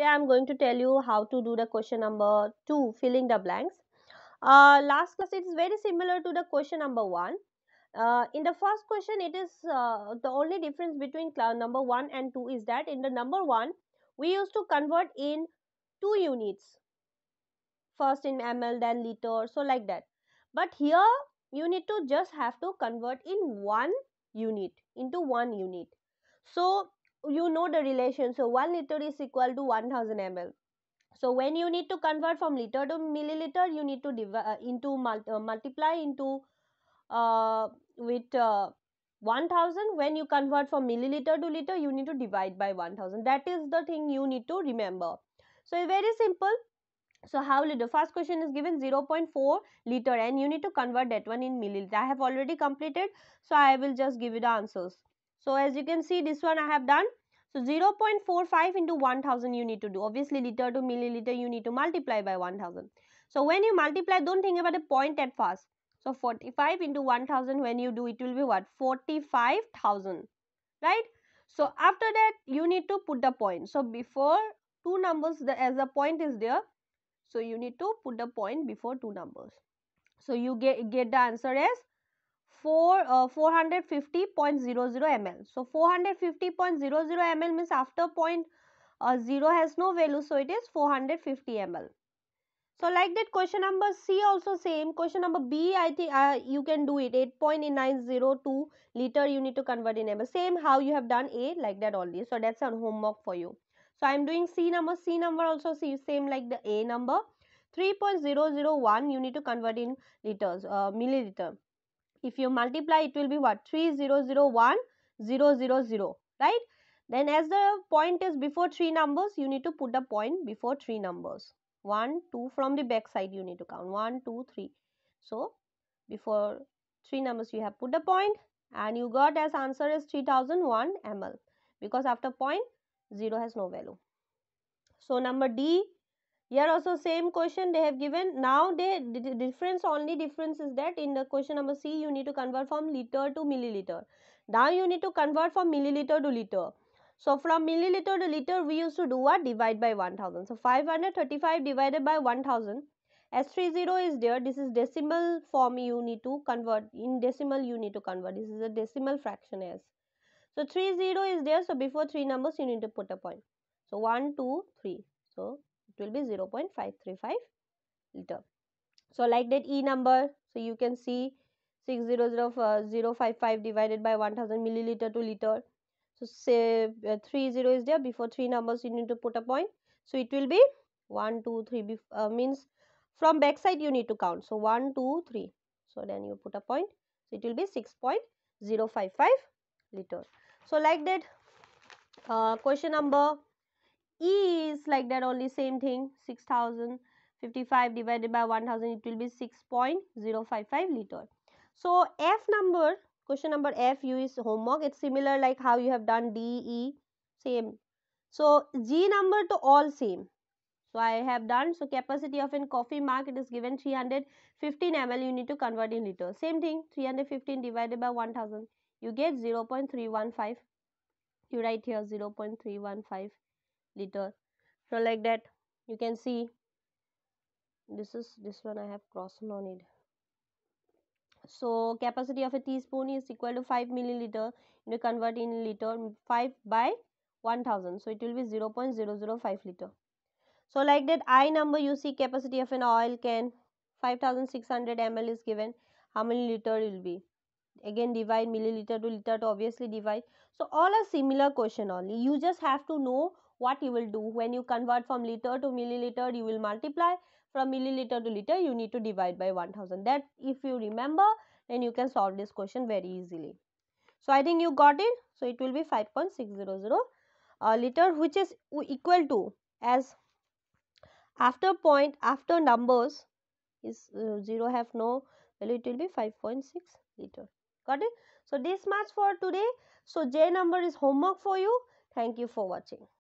today I'm going to tell you how to do the question number 2 filling the blanks. Uh, last class it is very similar to the question number 1. Uh, in the first question it is uh, the only difference between number 1 and 2 is that in the number 1 we used to convert in 2 units first in ml then liter so like that but here you need to just have to convert in one unit into one unit so you know the relation so 1 liter is equal to 1000 ml so when you need to convert from liter to milliliter you need to divide uh, into uh, multiply into uh, with uh, 1000 when you convert from milliliter to liter you need to divide by 1000 that is the thing you need to remember so very simple so how the first question is given 0.4 liter and you need to convert that one in milliliter i have already completed so i will just give you the answers so as you can see this one I have done. So 0.45 into 1000 you need to do. Obviously liter to milliliter you need to multiply by 1000. So when you multiply don't think about the point at first. So 45 into 1000 when you do it will be what? 45,000 right. So after that you need to put the point. So before two numbers the, as a point is there. So you need to put the point before two numbers. So you get, get the answer as 4 uh, 450.00 ml so 450.00 ml means after point uh, 0 has no value so it is 450 ml so like that question number c also same question number b i think uh, you can do it 8.902 liter you need to convert in ml same how you have done a like that only so that's a homework for you so i am doing c number c number also c same like the a number 3.001 you need to convert in liters uh, milliliter if you multiply it will be what 3001000 right then as the point is before three numbers you need to put the point before three numbers 1 2 from the back side you need to count one two three. so before three numbers you have put the point and you got as answer is 3001 ml because after point 0 has no value so number d here also same question they have given. Now the difference only difference is that in the question number C you need to convert from liter to milliliter. Now you need to convert from milliliter to liter. So from milliliter to liter we used to do what? Divide by 1000. So 535 divided by 1000. S30 is there. This is decimal form you need to convert. In decimal you need to convert. This is a decimal fraction S. So 30 is there. So before three numbers you need to put a point. So 1, 2, 3. So it will be 0 0.535 liter so like that e number so you can see 600055 divided by 1000 milliliter to liter so say uh, 3 0 is there before three numbers you need to put a point so it will be 1 2 3 uh, means from back side you need to count so 1 2 3 so then you put a point so it will be 6.055 liter so like that uh, question number E is like that only same thing 6055 divided by 1000 it will be 6.055 liter. So F number question number F you is homework it's similar like how you have done D E same. So G number to all same. So I have done so capacity of in coffee mug it is given 315 ml you need to convert in liter. Same thing 315 divided by 1000 you get 0 0.315 you write here 0 0.315 liter so like that you can see this is this one i have crossed on it so capacity of a teaspoon is equal to 5 milliliter you convert in liter 5 by 1000 so it will be 0 0.005 liter so like that i number you see capacity of an oil can 5600 ml is given how many liter will be again divide milliliter to liter to obviously divide so all are similar question only you just have to know what you will do when you convert from liter to milliliter you will multiply from milliliter to liter you need to divide by 1000 that if you remember then you can solve this question very easily so i think you got it so it will be 5.600 uh, liter which is equal to as after point after numbers is uh, 0 have no value it will be 5.6 liter got it so this much for today so j number is homework for you thank you for watching